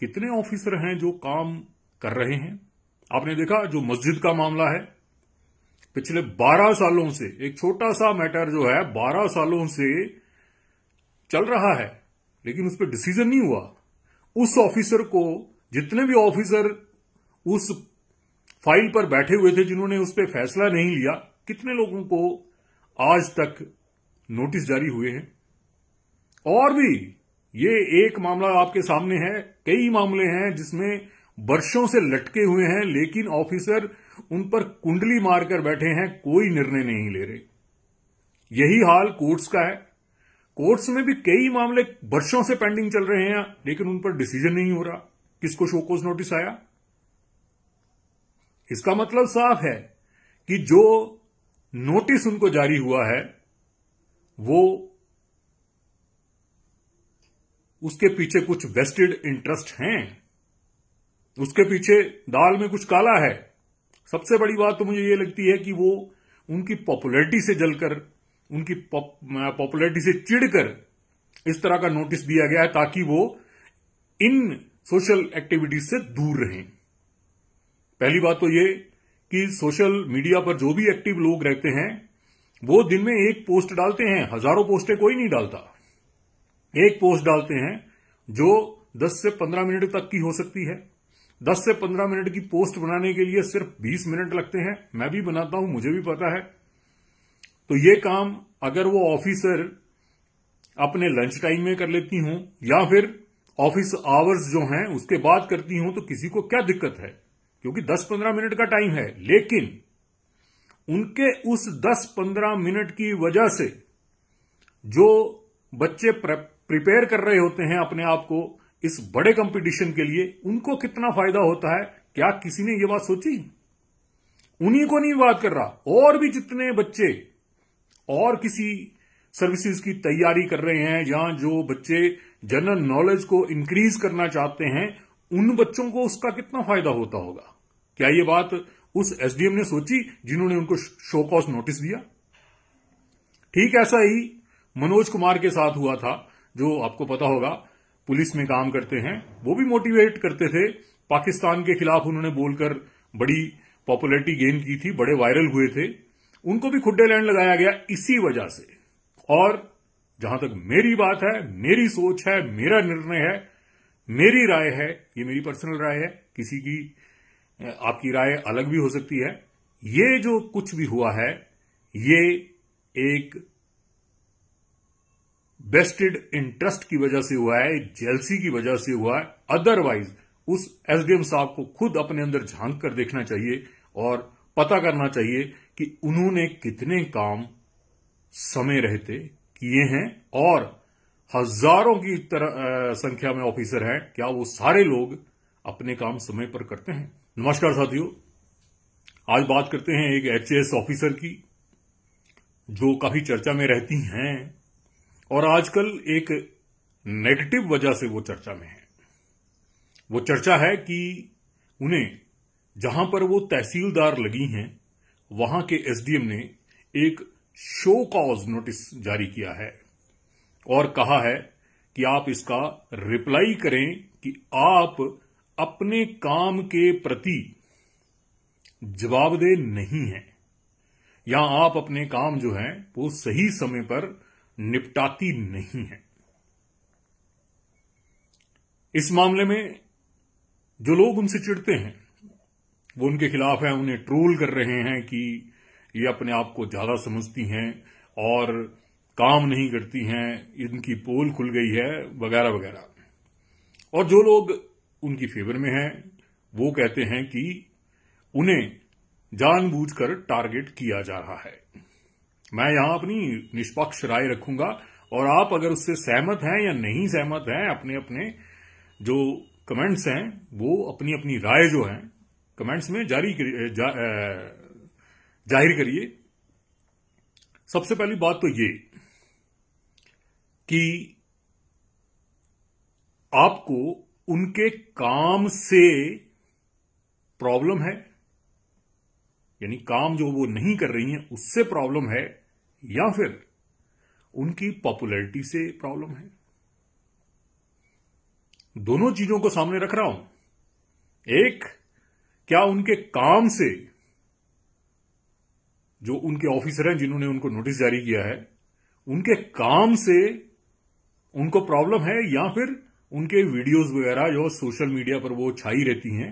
कितने ऑफिसर हैं जो काम कर रहे हैं आपने देखा जो मस्जिद का मामला है पिछले 12 सालों से एक छोटा सा मैटर जो है 12 सालों से चल रहा है लेकिन उस पर डिसीजन नहीं हुआ उस ऑफिसर को जितने भी ऑफिसर उस फाइल पर बैठे हुए थे जिन्होंने उस पर फैसला नहीं लिया कितने लोगों को आज तक नोटिस जारी हुए हैं और भी ये एक मामला आपके सामने है कई मामले हैं जिसमें वर्षों से लटके हुए हैं लेकिन ऑफिसर उन पर कुंडली मारकर बैठे हैं कोई निर्णय नहीं ले रहे यही हाल कोर्ट्स का है कोर्ट्स में भी कई मामले वर्षों से पेंडिंग चल रहे हैं लेकिन उन पर डिसीजन नहीं हो रहा किसको शोकोज नोटिस आया इसका मतलब साफ है कि जो नोटिस उनको जारी हुआ है वो उसके पीछे कुछ वेस्टेड इंटरेस्ट हैं उसके पीछे दाल में कुछ काला है सबसे बड़ी बात तो मुझे ये लगती है कि वो उनकी पॉपुलैरिटी से जलकर उनकी पॉपुलैरिटी से चिढ़कर इस तरह का नोटिस दिया गया है ताकि वो इन सोशल एक्टिविटीज से दूर रहें पहली बात तो ये कि सोशल मीडिया पर जो भी एक्टिव लोग रहते हैं वो दिन में एक पोस्ट डालते हैं हजारों पोस्टें कोई नहीं डालता एक पोस्ट डालते हैं जो 10 से 15 मिनट तक की हो सकती है 10 से 15 मिनट की पोस्ट बनाने के लिए सिर्फ 20 मिनट लगते हैं मैं भी बनाता हूं मुझे भी पता है तो ये काम अगर वो ऑफिसर अपने लंच टाइम में कर लेती हूं या फिर ऑफिस आवर्स जो हैं उसके बाद करती हूं तो किसी को क्या दिक्कत है क्योंकि 10-15 मिनट का टाइम है लेकिन उनके उस 10-15 मिनट की वजह से जो बच्चे प्रिपेयर कर रहे होते हैं अपने आप को इस बड़े कंपटीशन के लिए उनको कितना फायदा होता है क्या किसी ने यह बात सोची उन्हीं को नहीं बात कर रहा और भी जितने बच्चे और किसी सर्विसेज की तैयारी कर रहे हैं या जो बच्चे जनरल नॉलेज को इंक्रीज करना चाहते हैं उन बच्चों को उसका कितना फायदा होता होगा क्या यह बात उस एसडीएम ने सोची जिन्होंने उनको शो कॉज नोटिस दिया ठीक ऐसा ही मनोज कुमार के साथ हुआ था जो आपको पता होगा पुलिस में काम करते हैं वो भी मोटिवेट करते थे पाकिस्तान के खिलाफ उन्होंने बोलकर बड़ी पॉपुलैरिटी गेन की थी बड़े वायरल हुए थे उनको भी खुड्डे लैंड लगाया गया इसी वजह से और जहां तक मेरी बात है मेरी सोच है मेरा निर्णय है मेरी राय है ये मेरी पर्सनल राय है किसी की आपकी राय अलग भी हो सकती है ये जो कुछ भी हुआ है ये एक वेस्टेड इंटरेस्ट की वजह से हुआ है जेलसी की वजह से हुआ है अदरवाइज उस एसडीएम साहब को खुद अपने अंदर झांक कर देखना चाहिए और पता करना चाहिए कि उन्होंने कितने काम समय रहते किए हैं और हजारों की तरह संख्या में ऑफिसर हैं क्या वो सारे लोग अपने काम समय पर करते हैं नमस्कार साथियों आज बात करते हैं एक एचएएस ऑफिसर की जो काफी चर्चा में रहती हैं और आजकल एक नेगेटिव वजह से वो चर्चा में है वो चर्चा है कि उन्हें जहां पर वो तहसीलदार लगी हैं वहां के एसडीएम ने एक शो कॉज नोटिस जारी किया है और कहा है कि आप इसका रिप्लाई करें कि आप अपने काम के प्रति जवाबदेह नहीं हैं या आप अपने काम जो हैं वो सही समय पर निपटाती नहीं है इस मामले में जो लोग उनसे चिढ़ते हैं वो उनके खिलाफ है उन्हें ट्रोल कर रहे हैं कि ये अपने आप को ज्यादा समझती हैं और काम नहीं करती हैं इनकी पोल खुल गई है वगैरह वगैरह और जो लोग उनकी फेवर में हैं वो कहते हैं कि उन्हें जानबूझकर टारगेट किया जा रहा है मैं यहां अपनी निष्पक्ष राय रखूंगा और आप अगर उससे सहमत हैं या नहीं सहमत हैं अपने अपने जो कमेंट्स हैं वो अपनी अपनी राय जो है कमेंट्स में जारी जा, जाहिर करिए सबसे पहली बात तो ये कि आपको उनके काम से प्रॉब्लम है यानी काम जो वो नहीं कर रही हैं उससे प्रॉब्लम है या फिर उनकी पॉपुलैरिटी से प्रॉब्लम है दोनों चीजों को सामने रख रहा हूं एक क्या उनके काम से जो उनके ऑफिसर हैं जिन्होंने उनको नोटिस जारी किया है उनके काम से उनको प्रॉब्लम है या फिर उनके वीडियोस वगैरह जो सोशल मीडिया पर वो छाई रहती हैं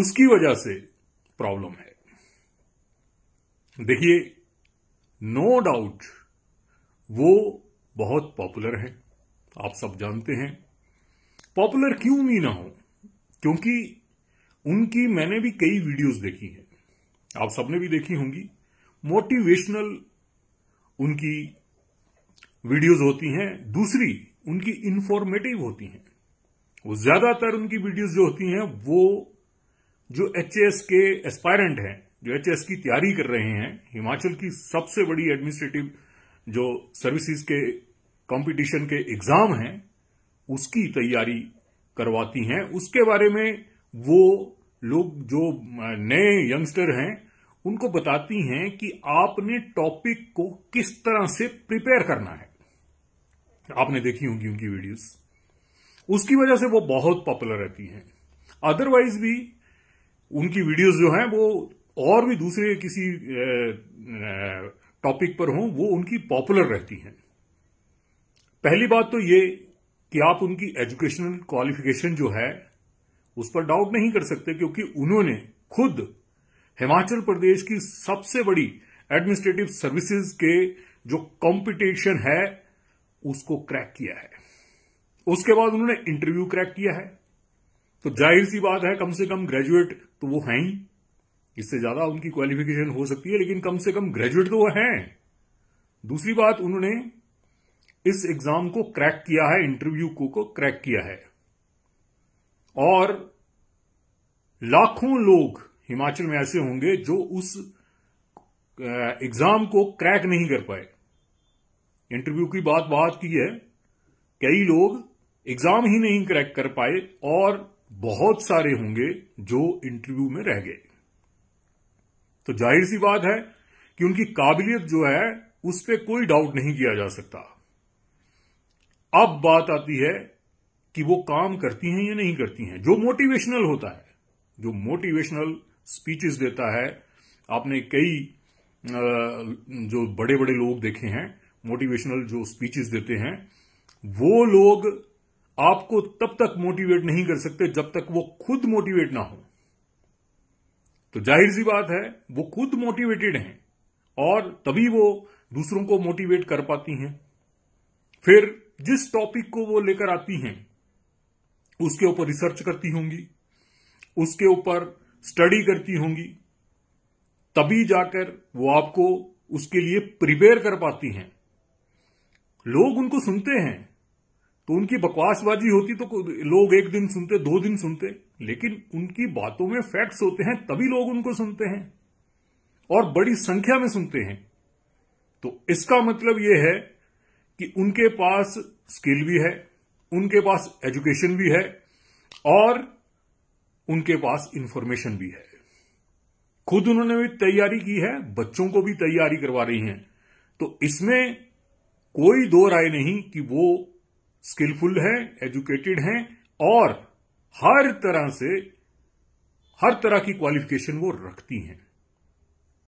उसकी वजह से प्रॉब्लम है देखिए नो डाउट वो बहुत पॉपुलर है आप सब जानते हैं पॉपुलर क्यों भी ना हो क्योंकि उनकी मैंने भी कई वीडियोस देखी हैं आप सबने भी देखी होंगी मोटिवेशनल उनकी वीडियोस होती हैं दूसरी उनकी इंफॉर्मेटिव होती हैं वो ज्यादातर उनकी वीडियोस जो होती हैं वो जो एच के एस्पायरेंट हैं जो एच की तैयारी कर रहे हैं हिमाचल की सबसे बड़ी एडमिनिस्ट्रेटिव जो सर्विसेज के कंपटीशन के एग्जाम हैं उसकी तैयारी करवाती हैं उसके बारे में वो लोग जो नए यंगस्टर हैं उनको बताती हैं कि आपने टॉपिक को किस तरह से प्रिपेयर करना है आपने देखी होंगी उनकी वीडियोस उसकी वजह से वो बहुत पॉपुलर रहती हैं अदरवाइज भी उनकी वीडियोस जो हैं वो और भी दूसरे किसी टॉपिक पर हों वो उनकी पॉपुलर रहती हैं पहली बात तो ये कि आप उनकी एजुकेशनल क्वालिफिकेशन जो है उस पर डाउट नहीं कर सकते क्योंकि उन्होंने खुद हिमाचल प्रदेश की सबसे बड़ी एडमिनिस्ट्रेटिव सर्विसेज के जो कंपटीशन है उसको क्रैक किया है उसके बाद उन्होंने इंटरव्यू क्रैक किया है तो जाहिर सी बात है कम से कम ग्रेजुएट तो वो हैं ही इससे ज्यादा उनकी क्वालिफिकेशन हो सकती है लेकिन कम से कम ग्रेजुएट तो वह हैं दूसरी बात उन्होंने इस एग्जाम को क्रैक किया है इंटरव्यू को, को क्रैक किया है और लाखों लोग हिमाचल में ऐसे होंगे जो उस एग्जाम को क्रैक नहीं कर पाए इंटरव्यू की बात बात की है कई लोग एग्जाम ही नहीं क्रैक कर पाए और बहुत सारे होंगे जो इंटरव्यू में रह गए तो जाहिर सी बात है कि उनकी काबिलियत जो है उस पर कोई डाउट नहीं किया जा सकता अब बात आती है कि वो काम करती हैं या नहीं करती हैं जो मोटिवेशनल होता है जो मोटिवेशनल स्पीचेस देता है आपने कई जो बड़े बड़े लोग देखे हैं मोटिवेशनल जो स्पीचेस देते हैं वो लोग आपको तब तक मोटिवेट नहीं कर सकते जब तक वो खुद मोटिवेट ना हो तो जाहिर सी बात है वो खुद मोटिवेटेड हैं और तभी वो दूसरों को मोटिवेट कर पाती हैं फिर जिस टॉपिक को वो लेकर आती हैं उसके ऊपर रिसर्च करती होंगी उसके ऊपर स्टडी करती होंगी तभी जाकर वो आपको उसके लिए प्रिपेयर कर पाती हैं लोग उनको सुनते हैं तो उनकी बकवासबाजी होती तो लोग एक दिन सुनते दो दिन सुनते लेकिन उनकी बातों में फैक्ट्स होते हैं तभी लोग उनको सुनते हैं और बड़ी संख्या में सुनते हैं तो इसका मतलब यह है कि उनके पास स्किल भी है उनके पास एजुकेशन भी है और उनके पास इंफॉर्मेशन भी है खुद उन्होंने भी तैयारी की है बच्चों को भी तैयारी करवा रही हैं तो इसमें कोई दो राय नहीं कि वो स्किलफुल हैं एजुकेटेड हैं और हर तरह से हर तरह की क्वालिफिकेशन वो रखती हैं